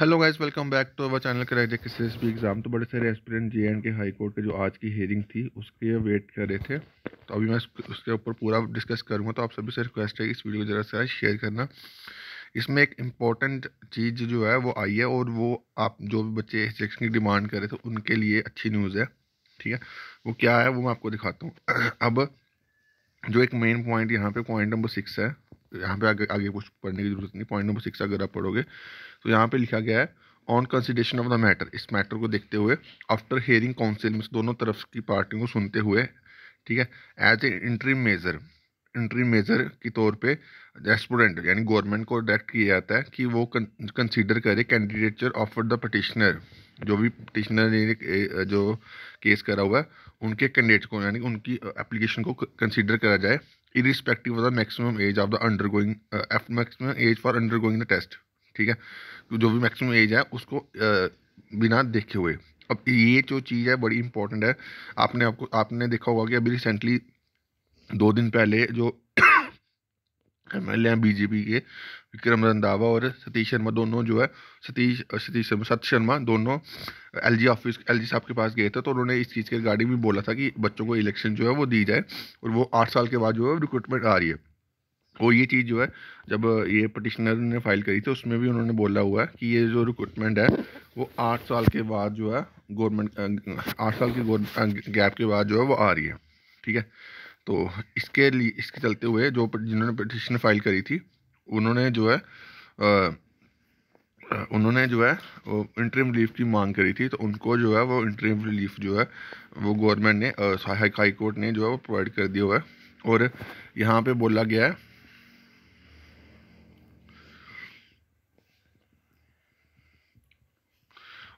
hello guys welcome back to our channel कराई किस S B exam तो बड़े सारे aspirant J and K high court के जो आज की हेयरिंग थी उसके वेट कर रहे थे तो अभी मैं उसके ऊपर पूरा डिस्कस करूंगा तो आप सभी से रिक्वेस्ट है इस वीडियो को ज़रा सा शेयर करना इसमें एक इम्पॉर्टेंट चीज़ जो है वो आई है और वो आप जो भी बच्चे सेक्शन की डिमांड कर रहे थे उनके लिए अच्छी न्यूज़ है ठीक है वो क्या है वो मैं आपको दिखाता हूँ अब जो एक मेन पॉइंट यहाँ पर पॉइंट नंबर सिक्स है यहाँ पे आगे आगे कुछ पढ़ने की जरूरत नहीं पॉइंट नंबर सिक्स अगर आप पढ़ोगे तो यहाँ पे लिखा गया है on consideration of the matter इस मैटर को देखते हुए आफ्टर हेयरिंग काउंसिल में दोनों तरफ की पार्टियों को सुनते हुए ठीक है as a interim measure interim measure के तौर पे रेस्टोरेंट यानी गवर्नमेंट को डायरेक्ट किया जाता है कि वो कंसिडर करे कैंडिडेचर ऑफर द पटिशनर जो भी पटिशनर ने जो केस करा हुआ है उनके कैंडिडेट को यानी उनकी एप्लीकेशन को कंसिडर करा जाए irrespective of the maximum age of the undergoing of maximum age for undergoing the test ठीक है तो जो भी मैक्सिमम एज है उसको uh, बिना देखे हुए अब ये जो चीज़ है बड़ी इंपॉर्टेंट है आपने आपको आपने देखा होगा कि अभी रिसेंटली दो दिन पहले जो एम एल बीजेपी के विक्रम रंधावा और सतीश शर्मा दोनों जो है सतीश सतीश शर्मा सत शर्मा दोनों एलजी ऑफिस एलजी साहब के पास गए थे तो उन्होंने इस चीज़ के रिगार्डिंग भी बोला था कि बच्चों को इलेक्शन जो है वो दी जाए और वो आठ साल के बाद जो है रिक्रूटमेंट आ रही है और ये चीज़ जो है जब ये पटिशनर ने फाइल करी थी उसमें भी उन्होंने बोला हुआ है कि ये जो रिक्रूटमेंट है वो आठ साल के बाद जो है गवर्नमेंट आठ साल के गैप के बाद जो है वो आ रही है ठीक है तो इसके लिए इसके चलते हुए जो जिन्होंने पटिशन फाइल करी थी उन्होंने जो है आ, उन्होंने जो है वो इंटरिम रिलीफ की मांग करी थी तो उनको जो है वो इंटरिम रिलीफ जो है वो गवर्नमेंट ने सहायक हाई कोर्ट ने जो है वो प्रोवाइड कर दिया हुआ है और यहाँ पे बोला गया है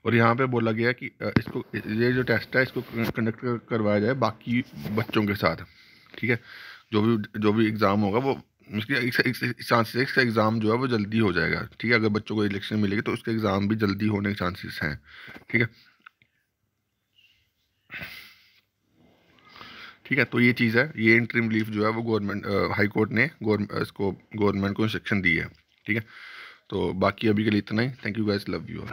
और यहाँ पे बोला गया कि इसको ये जो टेस्ट है इसको कंडक्ट करवाया जाए बाकी बच्चों के साथ ठीक है जो भी जो भी एग्ज़ाम होगा वो चांसेस का एग्ज़ाम जो है वो जल्दी हो जाएगा ठीक है अगर बच्चों को इलेक्शन मिलेगी तो उसके एग्ज़ाम भी जल्दी होने के चांसेस हैं ठीक है ठीक है तो ये चीज़ है ये इंट्रीम रिलीफ जो है वो गवर्नमेंट हाई कोर्ट ने इसको गवर्नमेंट को इंस्ट्रक्शन दी है ठीक है तो बाकी अभी के लिए इतना ही thank you guys love you